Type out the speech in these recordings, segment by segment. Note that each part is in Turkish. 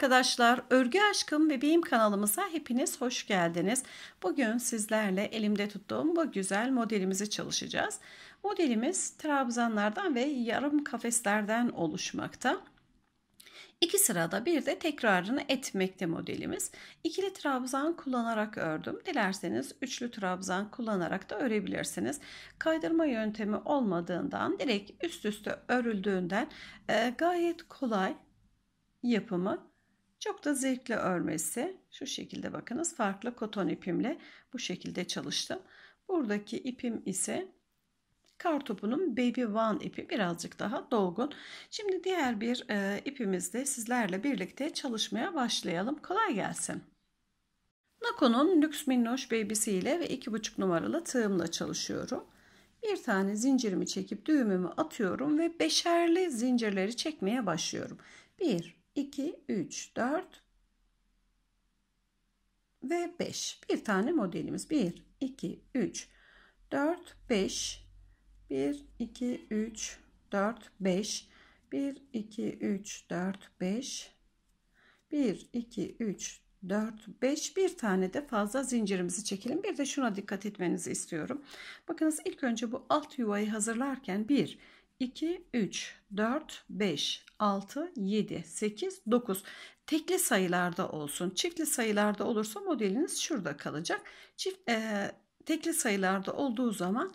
arkadaşlar, Örgü Aşkım Bebeğim kanalımıza hepiniz hoş geldiniz. Bugün sizlerle elimde tuttuğum bu güzel modelimizi çalışacağız. Modelimiz trabzanlardan ve yarım kafeslerden oluşmakta. İki sırada bir de tekrarını etmekte modelimiz. İkili trabzan kullanarak ördüm. Dilerseniz üçlü trabzan kullanarak da örebilirsiniz. Kaydırma yöntemi olmadığından direkt üst üste örüldüğünden e, gayet kolay yapımı. Çok da zevkli örmesi. Şu şekilde bakınız farklı koton ipimle bu şekilde çalıştım. Buradaki ipim ise kartopunun Baby One ipi birazcık daha dolgun. Şimdi diğer bir e, ipimizde sizlerle birlikte çalışmaya başlayalım. Kolay gelsin. Nako'nun Lüks Minnoş Baby'si ile ve 2,5 numaralı tığımla çalışıyorum. Bir tane zincirimi çekip düğümümü atıyorum ve beşerli zincirleri çekmeye başlıyorum. 1, 2, 3, 4 ve 5. Bir tane modelimiz. 1, 2, 3, 4, 5. 1, 2, 3, 4, 5. 1, 2, 3, 4, 5. 1, 2, 3, 4, 5 bir tane de fazla zincirimizi çekelim. Bir de şuna dikkat etmenizi istiyorum. Bakınız ilk önce bu alt yuvayı hazırlarken 1, 2, 3, 4, 5, 6, 7, 8, 9. Tekli sayılarda olsun. Çiftli sayılarda olursa modeliniz şurada kalacak. Çift, e, tekli sayılarda olduğu zaman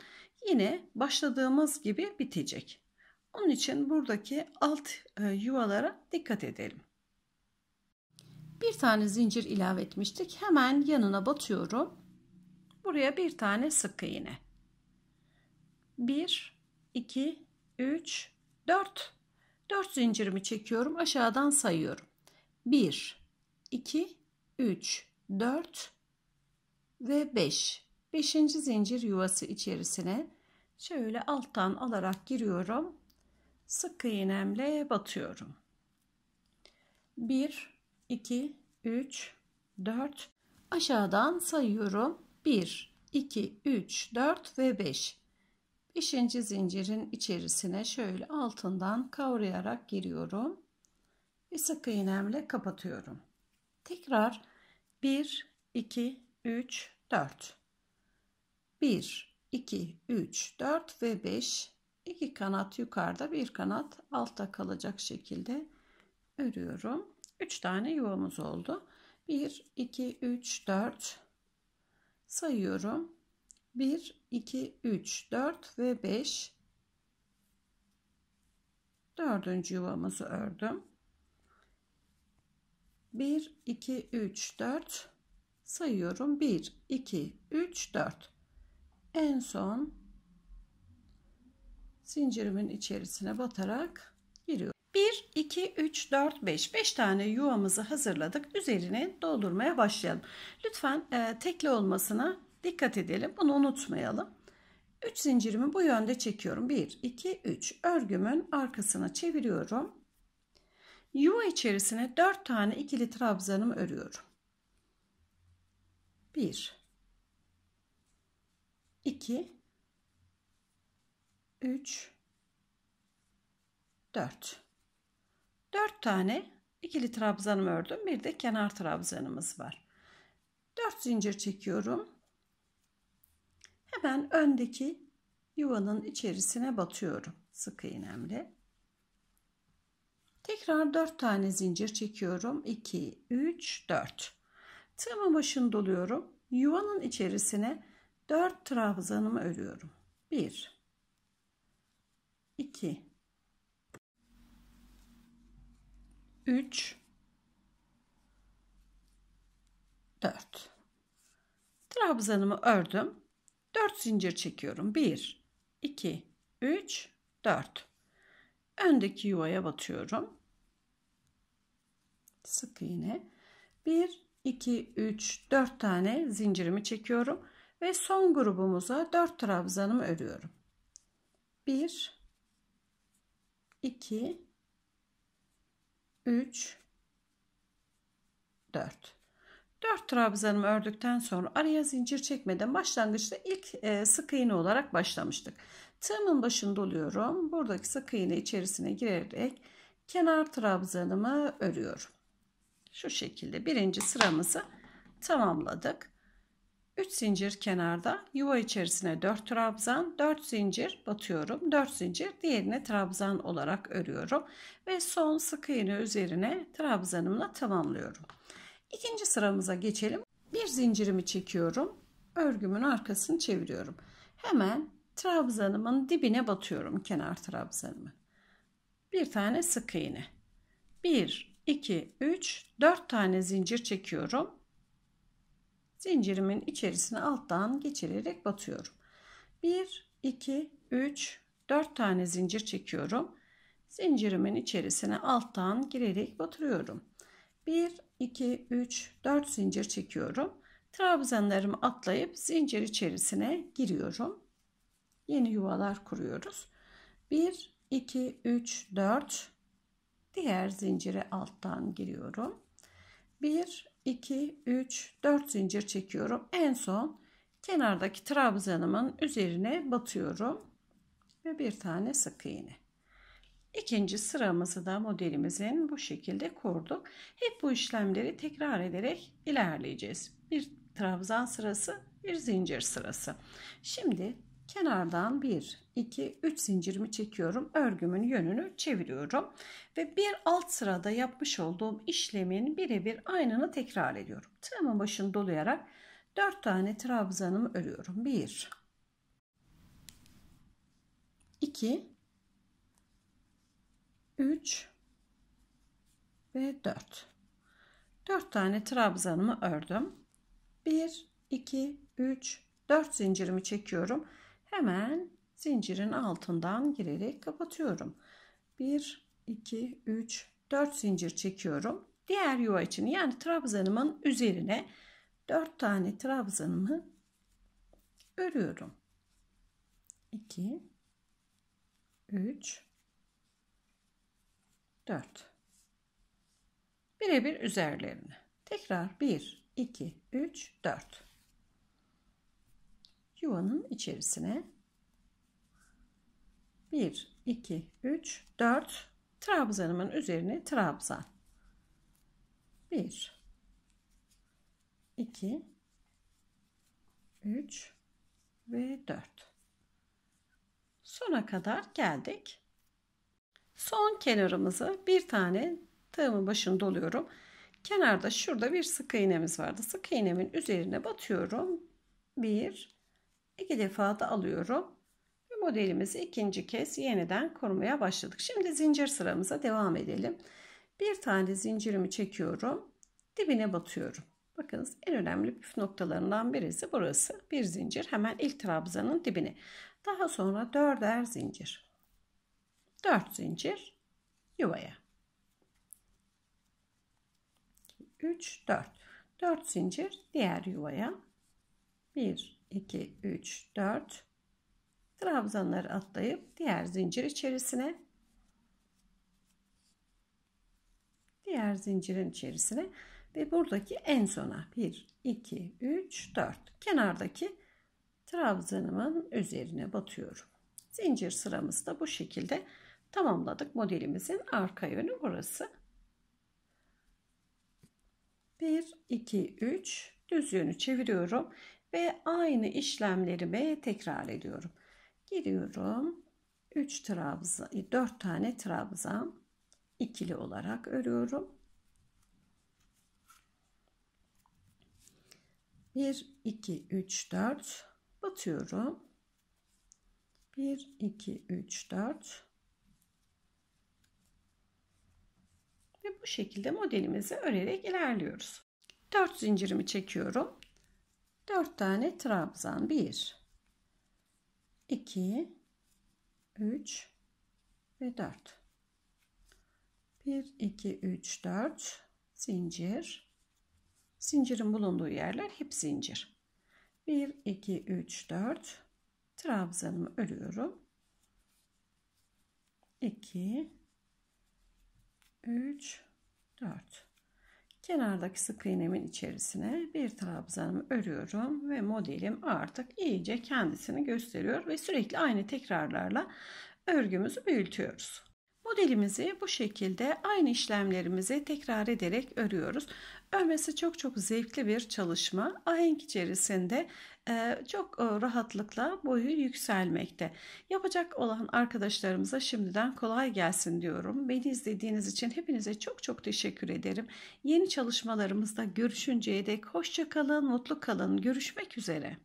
yine başladığımız gibi bitecek. Onun için buradaki alt e, yuvalara dikkat edelim. Bir tane zincir ilave etmiştik. Hemen yanına batıyorum. Buraya bir tane sık iğne. 1, 2, 3, 4. 4 zincirimi çekiyorum. Aşağıdan sayıyorum. 1, 2, 3, 4 ve 5. 5. zincir yuvası içerisine şöyle alttan alarak giriyorum. Sık iğnemle batıyorum. 1, 2, 3, 4. Aşağıdan sayıyorum. 1, 2, 3, 4 ve 5. İşinci zincirin içerisine şöyle altından kavrayarak giriyorum. ve sık iğnemle kapatıyorum. Tekrar 1, 2, 3, 4. 1, 2, 3, 4 ve 5. İki kanat yukarıda, bir kanat altta kalacak şekilde örüyorum. 3 tane yuvamız oldu. 1, 2, 3, 4 sayıyorum. 1, 2, 3, 4 ve 5. Dördüncü yuvamızı ördüm. 1, 2, 3, 4 sayıyorum. 1, 2, 3, 4. En son zincirimin içerisine batarak giriyorum. 1, 2, 3, 4, 5. 5 tane yuvamızı hazırladık. Üzerine doldurmaya başlayalım. Lütfen e, tekli olmasına Dikkat edelim. Bunu unutmayalım. 3 zincirimi bu yönde çekiyorum. 1, 2, 3. Örgümün arkasına çeviriyorum. Yuva içerisine 4 tane ikili trabzanımı örüyorum. 1, 2, 3, 4. 4 tane ikili trabzanımı ördüm. Bir de kenar trabzanımız var. 4 zincir çekiyorum. Hemen öndeki yuvanın içerisine batıyorum sık iğnemle. Tekrar 4 tane zincir çekiyorum. 2, 3, 4. Tığımın başını doluyorum. Yuvanın içerisine 4 trabzanımı örüyorum. 1, 2, 3, 4. Trabzanımı ördüm. 4 zincir çekiyorum. 1, 2, 3, 4. Öndeki yuvaya batıyorum. Sık iğne. 1, 2, 3, 4 tane zincirimi çekiyorum. Ve son grubumuza 4 trabzanımı örüyorum. 1, 2, 3, 4. 4 trabzanımı ördükten sonra araya zincir çekmeden başlangıçta ilk e, sık iğne olarak başlamıştık. Tığımın başını doluyorum. Buradaki sık iğne içerisine girerek kenar trabzanımı örüyorum. Şu şekilde birinci sıramızı tamamladık. 3 zincir kenarda yuva içerisine 4 trabzan 4 zincir batıyorum 4 zincir diğerine trabzan olarak örüyorum ve son sık iğne üzerine trabzanımla tamamlıyorum. İkinci sıramıza geçelim. Bir zincirimi çekiyorum. Örgümün arkasını çeviriyorum. Hemen trabzanımın dibine batıyorum kenar trabzanımı. Bir tane sık iğne. 1, 2, 3, 4 tane zincir çekiyorum. Zincirimin içerisine alttan geçirerek batıyorum. 1, 2, 3, 4 tane zincir çekiyorum. Zincirimin içerisine alttan girerek batırıyorum. 1, 2, 3, 4 zincir çekiyorum. Trabzanlarımı atlayıp zincir içerisine giriyorum. Yeni yuvalar kuruyoruz. 1, 2, 3, 4 diğer zincire alttan giriyorum. 1, 2, 3, 4 zincir çekiyorum. En son kenardaki trabzanımın üzerine batıyorum ve bir tane sık iğne. İkinci sıramızı da modelimizin bu şekilde kurduk. Hep bu işlemleri tekrar ederek ilerleyeceğiz. Bir trabzan sırası, bir zincir sırası. Şimdi kenardan 1, 2, 3 zincirimi çekiyorum. Örgümün yönünü çeviriyorum. Ve bir alt sırada yapmış olduğum işlemin birebir aynını tekrar ediyorum. Tığımın başını dolayarak 4 tane trabzanımı örüyorum. 1, 2, 3 ve 4. 4 tane trabzanımı ördüm. 1, 2, 3, 4 zincirimi çekiyorum. Hemen zincirin altından girerek kapatıyorum. 1, 2, 3, 4 zincir çekiyorum. Diğer yuva için yani trabzanımın üzerine 4 tane trabzanımı örüyorum. 2, 3, 4. Birebir üzerlerine. Tekrar 1, 2, 3, 4. Yuvanın içerisine 1, 2, 3, 4 trabzanımın üzerine trabzan. 1 2 3 ve 4 sona kadar geldik. Son kenarımızı bir tane tığımın başını doluyorum. Kenarda şurada bir sık iğnemiz vardı. Sık iğnemin üzerine batıyorum. Bir, iki defa da alıyorum. Ve modelimizi ikinci kez yeniden kurmaya başladık. Şimdi zincir sıramıza devam edelim. Bir tane zincirimi çekiyorum. Dibine batıyorum. Bakınız en önemli püf noktalarından birisi burası. Bir zincir hemen ilk trabzanın dibine. Daha sonra dörder zincir. 4 zincir yuvaya. 3 4. 4 zincir diğer yuvaya. 1 2 3 4 trabzanları atlayıp diğer zincir içerisine diğer zincirin içerisine ve buradaki en sona 1 2 3 4 kenardaki trabzanımın üzerine batıyorum. Zincir sıramız da bu şekilde tamamladık. Modelimizin arka yönü burası. 1, 2, 3 düz yönü çeviriyorum ve aynı işlemlerimi tekrar ediyorum. Giriyorum. 3 trabzan, 4 e, tane trabzan ikili olarak örüyorum. 1 2 3 4 batıyorum. 1 2 3 4 ve bu şekilde modelimizi örerek ilerliyoruz. 4 zincirimi çekiyorum. 4 tane trabzan 1 2 3 ve 4 1 2 3 4 zincir zincirin bulunduğu yerler hep zincir 1 2 3 4 trabzanımı örüyorum 2 3, 4. Kenardaki sık iğnemin içerisine bir trabzanımı örüyorum ve modelim artık iyice kendisini gösteriyor ve sürekli aynı tekrarlarla örgümüzü büyütüyoruz. Modelimizi bu şekilde aynı işlemlerimizi tekrar ederek örüyoruz. Örmesi çok çok zevkli bir çalışma. Ahenk içerisinde e, çok e, rahatlıkla boyu yükselmekte. Yapacak olan arkadaşlarımıza şimdiden kolay gelsin diyorum. Beni izlediğiniz için hepinize çok çok teşekkür ederim. Yeni çalışmalarımızda görüşünceye dek hoşçakalın, mutlu kalın. Görüşmek üzere.